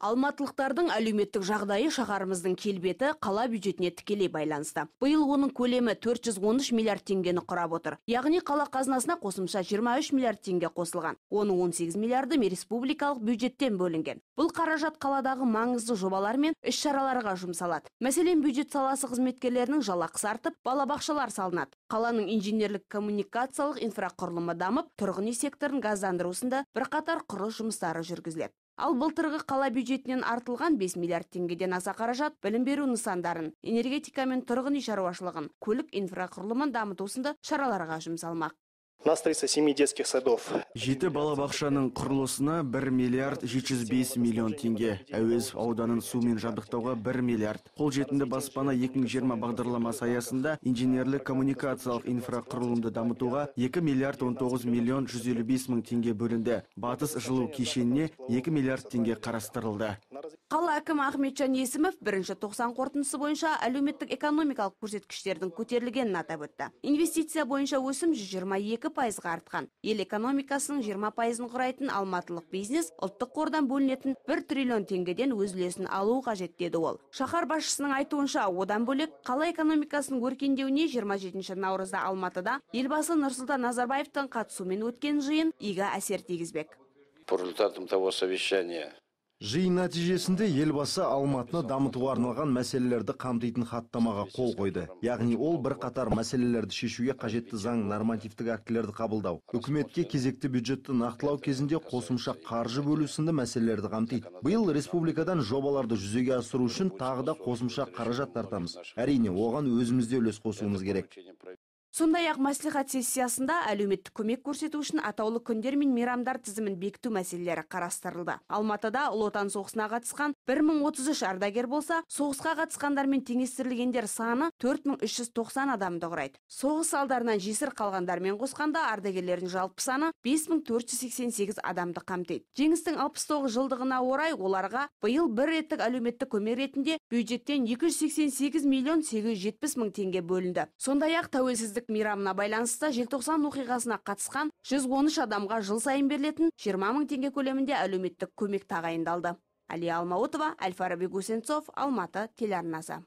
Алматылықтардың әлеуметтік жағдайы шағарымыздың келбеті қала бюджетіне тікелей байланысты. Биыл оның көлемі 413 миллиард теңгені құрап отыр. Яғни қала қазынасына қосымша 23 миллиард теңге қосылған. Оның 18 миллиарды республикалық бюджеттен бөлінген. Бұл қаражат қаладағы маңызды жобалар мен іс-шараларға жұмсалады. Мәселен, бюджет саласы қызметкерлерінің жалақысы артып, балабақшалар салынады. Қаланың инженерлік коммуникациялық инфрақұрылымы дамып, тұрғын үй секторын сынды бірқатар құрылыс жұмыстары жүргізіледі ал былтырғы қала бюджетінен артылған 5 миллиард теңгеден аса қаражат білім беру нысандарын энергетика мен тұрғын үй шаруашылығын көлік инфрақұрылымын дамыту сынды шараларға жұмсалмақ У нас 37 детских садов. Жеті балабақшаның құрылысына 1 миллиард 705 миллион тенге, Әуез ауданын сумен жабдықтауға 1 миллиард. Қол жетінді баспана 2020 бағдарламасы аясында инженерлік коммуникациялық инфрақұрылымды дамытуға 2 миллиард 19 миллион 155 мың тенге бөлінді. Батыс жылу кешеніне 2 миллиард теңге қарастырылды қала әкімі ахметжан есімов бірінші тоқсан қорытындысы бойынша әлеуметтік экономикалық көрсеткіштердің көтерілгенін атап өтті инвестиция бойынша өсім 122 пайызға артқан ел экономикасының 20 пайызын құрайтын алматылық бизнес ұлттық қордан бөлінетін бір триллион теңгеден өз үлесін алуы қажет деді ол шаһар басшысының айтуынша одан бөлек қала экономикасының өркендеуіне 27 наурызда алматыда елбасы нұрсұлтан назарбаевтың қатысуымен өткен жиын игі әсер тигізбек по результатам того совещания жиын нәтижесінде елбасы алматыны дамытуға арналған мәселелерді қамтитын хаттамаға қол қойды яғни ол бір қатар мәселелерді шешуге қажетті заң нормативтік актілерді қабылдау үкіметке кезекті бюджетті нақтылау кезінде қосымша қаржы бөлу сынды мәселелерді қамтиды биыл республикадан жобаларды жүзеге асыру үшін тағы да қосымша қаражат тартамыз әрине оған өзіміз де үлес қосуымыз керек сондай ақ мәслихат сессиясында әлеуметтік көмек көрсету үшін атаулы күндер мен мейрамдар тізімін бекіту мәселелері қарастырылды алматыда ұлы отан соғысына қатысқан бір ардагер болса соғысқа қатысқандармен теңестірілгендер саны төрт адамды құрайды соғыс салдарынан жесір қалғандармен қосқанда ардагерлердің жалпы саны бес адамды қамтиды жеңістің алпыс тоғыз жылдығына орай оларға биыл бір реттік әлеуметтік көмек ретінде бюджеттен екі жүз сексен миллион сегіз жүз жетпіс мың теңге бөлінді сондай ақ тәуелсіздік тәуелсіздік мейрамына байланысты желтоқсан оқиғасына қатысқан 113 адамға жыл сайын берілетін 20 мың теңге көлемінде әлеуметтік көмек тағайындалды әлия алмауытова әл фараби гусенцов алматы телеарнасы